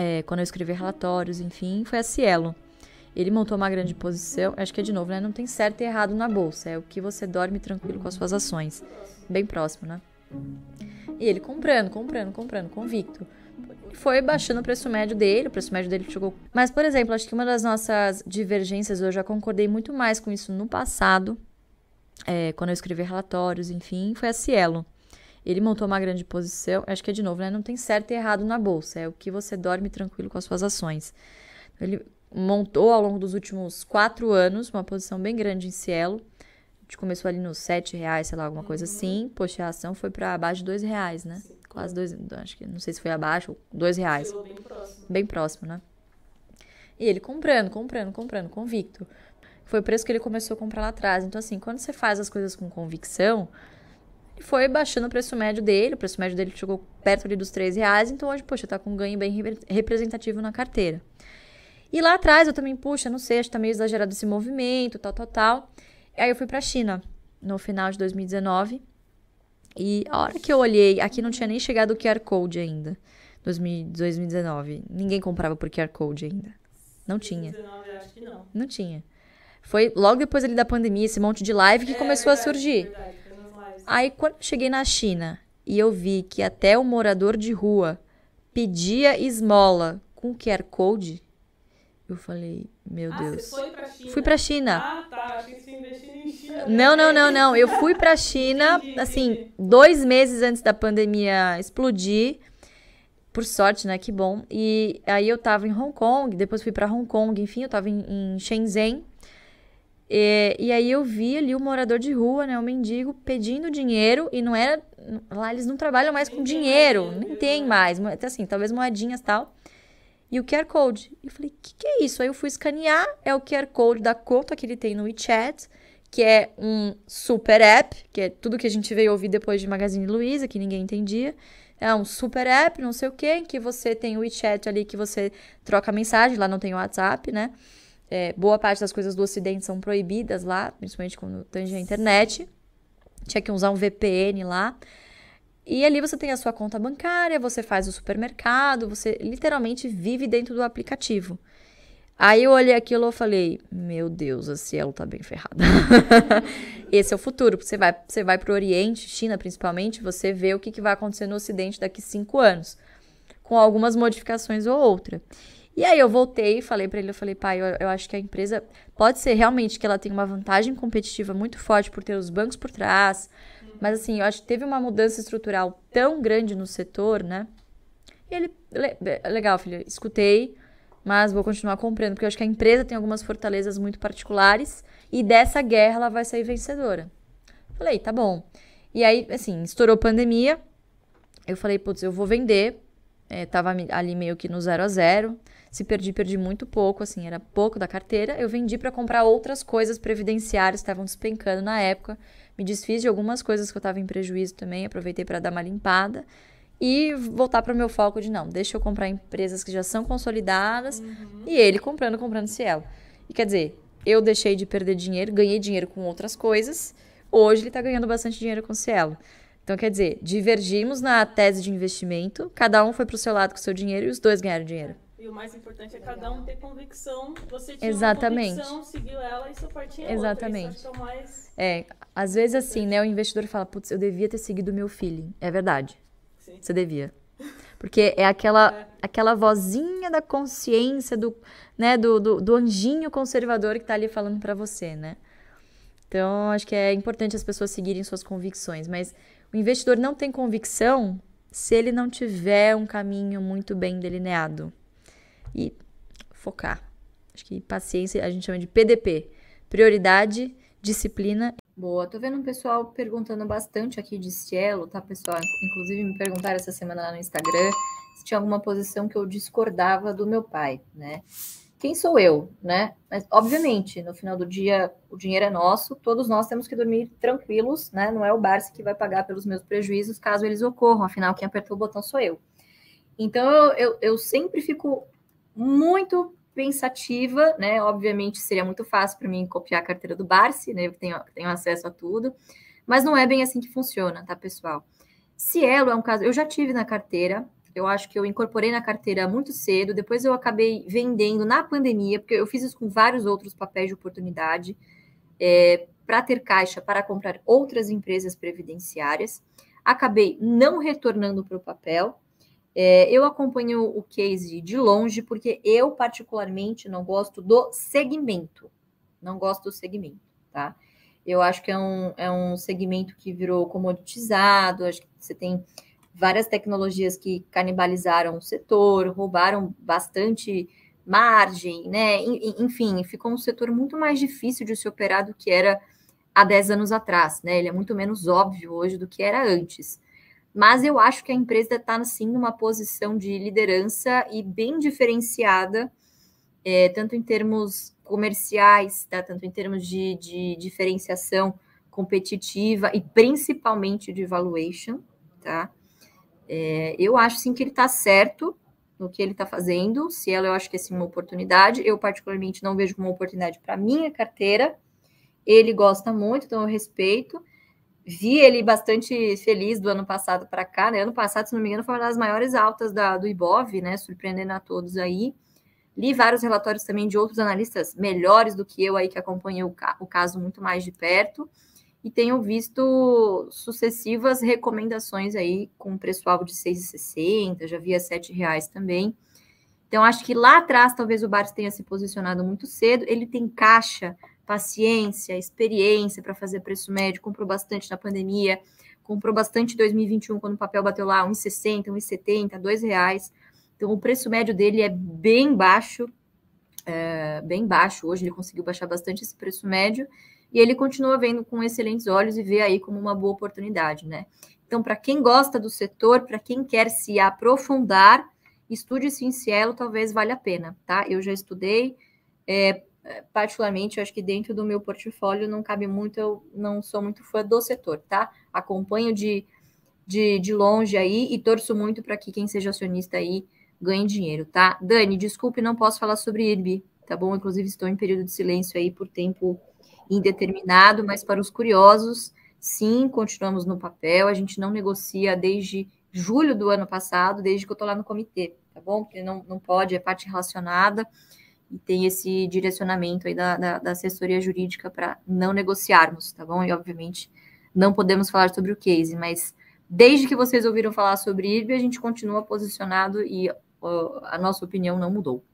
é, quando eu escrevi relatórios, enfim, foi a Cielo. Ele montou uma grande posição, acho que é de novo, né? Não tem certo e errado na bolsa, é o que você dorme tranquilo com as suas ações. Bem próximo, né? E ele comprando, comprando, comprando, convicto. Foi baixando o preço médio dele, o preço médio dele chegou. Mas, por exemplo, acho que uma das nossas divergências, eu já concordei muito mais com isso no passado, é, quando eu escrevi relatórios, enfim, foi a Cielo. Ele montou uma grande posição. Acho que é de novo, né? Não tem certo e errado na bolsa. É o que você dorme tranquilo com as suas ações. Ele montou ao longo dos últimos quatro anos uma posição bem grande em Cielo. A gente começou ali nos sete reais, sei lá, alguma coisa uhum. assim. Poxa, a ação foi para abaixo de dois reais, né? Sim. Quase dois, acho que não sei se foi abaixo, dois reais. Bem próximo. bem próximo, né? E ele comprando, comprando, comprando, convicto. Foi o preço que ele começou a comprar lá atrás. Então, assim, quando você faz as coisas com convicção, foi baixando o preço médio dele, o preço médio dele chegou perto ali dos 3 reais, então hoje, poxa, tá com um ganho bem representativo na carteira. E lá atrás eu também, puxa, não sei, acho que tá meio exagerado esse movimento, tal, tal, tal. E aí eu fui pra China no final de 2019. E a hora que eu olhei, aqui não tinha nem chegado o QR Code ainda. 2019. Ninguém comprava por QR Code ainda. Não tinha. 2019, acho que não. Não tinha. Foi logo depois ali da pandemia, esse monte de live que é, começou verdade, a surgir. Verdade. Aí quando eu cheguei na China e eu vi que até o morador de rua pedia esmola com QR Code, eu falei, meu ah, Deus. Você foi pra China? Fui pra China. Ah, tá. que em China. Né? Não, não, não, não. Eu fui pra China, entendi, assim, entendi. dois meses antes da pandemia explodir. Por sorte, né? Que bom. E aí eu tava em Hong Kong, depois fui para Hong Kong, enfim, eu tava em, em Shenzhen. E, é, e, aí eu vi ali o morador de rua, né, o mendigo, pedindo dinheiro e não era. Lá eles não trabalham mais com dinheiro, nem tem né? mais. Até assim, talvez moedinhas tal. E o QR Code. Eu falei, o que, que é isso? Aí eu fui escanear, é o QR Code da conta que ele tem no WeChat, que é um super app, que é tudo que a gente veio ouvir depois de Magazine Luiza, que ninguém entendia. É um super app, não sei o quê, que você tem o WeChat ali que você troca mensagem, lá não tem o WhatsApp, né? é, boa parte das coisas do Ocidente são proibidas lá, principalmente quando tange a internet. Tinha que usar um VPN lá. E ali você tem a sua conta bancária, você faz o supermercado, você literalmente vive dentro do aplicativo. Aí eu olhei aquilo e falei, meu Deus, a Cielo tá bem ferrada. Esse é o futuro, você vai, você vai pro Oriente, China principalmente, você vê o que, que vai acontecer no Ocidente daqui cinco anos, com algumas modificações ou outra. E aí eu voltei e falei para ele, eu falei, pai, eu, eu, acho que a empresa pode ser realmente que ela tem uma vantagem competitiva muito forte por ter os bancos por trás, mas assim, eu acho que teve uma mudança estrutural tão grande no setor, né? E ele, legal, filho, escutei, mas vou continuar comprando, porque eu acho que a empresa tem algumas fortalezas muito particulares e dessa guerra ela vai sair vencedora. Falei, tá bom. E aí, assim, estourou pandemia, eu falei, putz, eu vou vender, é, tava ali meio que no zero a zero. Se perdi, perdi muito pouco, assim, era pouco da carteira. Eu vendi para comprar outras coisas previdenciárias que estavam despencando na época. Me desfiz de algumas coisas que eu estava em prejuízo também, aproveitei para dar uma limpada e voltar para o meu foco de não, deixa eu comprar empresas que já são consolidadas uhum. e ele comprando, comprando Cielo. E quer dizer, eu deixei de perder dinheiro, ganhei dinheiro com outras coisas. Hoje ele está ganhando bastante dinheiro com Cielo. Então, quer dizer, divergimos na tese de investimento, cada um foi para o seu lado com o seu dinheiro e os dois ganharam dinheiro. E o mais importante é cada um ter convicção. Você tinha Exatamente. uma convicção, seguiu ela e sua partinha é Exatamente. Outra, é mais... É, às vezes assim, né? O investidor fala, putz, eu devia ter seguido o meu feeling. É verdade. Sim. Você devia. Porque é aquela, é. aquela vozinha da consciência, do, né, do, do, do anjinho conservador que está ali falando para você, né? Então, acho que é importante as pessoas seguirem suas convicções. Mas o investidor não tem convicção se ele não tiver um caminho muito bem delineado e focar. Acho que paciência a gente chama de PDP. Prioridade, disciplina. Boa, tô vendo um pessoal perguntando bastante aqui de cielo, tá, pessoal? Inclusive me perguntaram essa semana lá no Instagram se tinha alguma posição que eu discordava do meu pai, né? Quem sou eu, né? Mas, obviamente, no final do dia, o dinheiro é nosso, todos nós temos que dormir tranquilos, né? Não é o Barça que vai pagar pelos meus prejuízos caso eles ocorram, afinal, quem apertou o botão sou eu. Então, eu, eu, eu sempre fico muito pensativa, né? Obviamente seria muito fácil para mim copiar a carteira do Barsi, né? Eu tenho, tenho acesso a tudo, mas não é bem assim que funciona, tá, pessoal? Cielo é um caso, eu já tive na carteira, eu acho que eu incorporei na carteira muito cedo, depois eu acabei vendendo na pandemia, porque eu fiz isso com vários outros papéis de oportunidade, é, para ter caixa para comprar outras empresas previdenciárias. Acabei não retornando para o papel, é, eu acompanho o case de longe, porque eu, particularmente, não gosto do segmento. Não gosto do segmento, tá? Eu acho que é um, é um segmento que virou comoditizado, acho que você tem várias tecnologias que canibalizaram o setor, roubaram bastante margem, né? Enfim, ficou um setor muito mais difícil de se operar do que era há 10 anos atrás, né? Ele é muito menos óbvio hoje do que era antes mas eu acho que a empresa está sim numa posição de liderança e bem diferenciada, é, tanto em termos comerciais, tá? tanto em termos de, de diferenciação competitiva e principalmente de valuation. Tá? É, eu acho sim que ele está certo no que ele está fazendo, se ela eu acho que é sim uma oportunidade, eu particularmente não vejo como uma oportunidade para minha carteira. Ele gosta muito, então eu respeito vi ele bastante feliz do ano passado para cá, né? Ano passado, se não me engano, foi uma das maiores altas da, do Ibov, né? Surpreendendo a todos aí. Li vários relatórios também de outros analistas melhores do que eu aí, que acompanhei o, ca o caso muito mais de perto. E tenho visto sucessivas recomendações aí com preço-alvo de 6,60, já via R$ reais também. Então, acho que lá atrás, talvez o Bart tenha se posicionado muito cedo. Ele tem caixa paciência, experiência para fazer preço médio, comprou bastante na pandemia, comprou bastante em 2021, quando o papel bateu lá 1,60, 1,70, 2 reais. Então o preço médio dele é bem baixo, é, bem baixo. Hoje ele conseguiu baixar bastante esse preço médio e ele continua vendo com excelentes olhos e vê aí como uma boa oportunidade, né? Então, para quem gosta do setor, para quem quer se aprofundar, estude sim Cielo, talvez valha a pena, tá? Eu já estudei, é, é, particularmente, eu acho que dentro do meu portfólio não cabe muito, eu não sou muito fã do setor, tá? Acompanho de, de, de longe aí e torço muito para que quem seja acionista aí ganhe dinheiro, tá? Dani, desculpe, não posso falar sobre IRB, tá bom? Inclusive, estou em período de silêncio aí por tempo indeterminado, mas para os curiosos, sim, continuamos no papel, a gente não negocia desde julho do ano passado, desde que eu estou lá no comitê, tá bom? Porque não, não pode, é parte relacionada e tem esse direcionamento aí da, da, da assessoria jurídica para não negociarmos, tá bom? E obviamente não podemos falar sobre o case, mas desde que vocês ouviram falar sobre IRB, a gente continua posicionado e uh, a nossa opinião não mudou.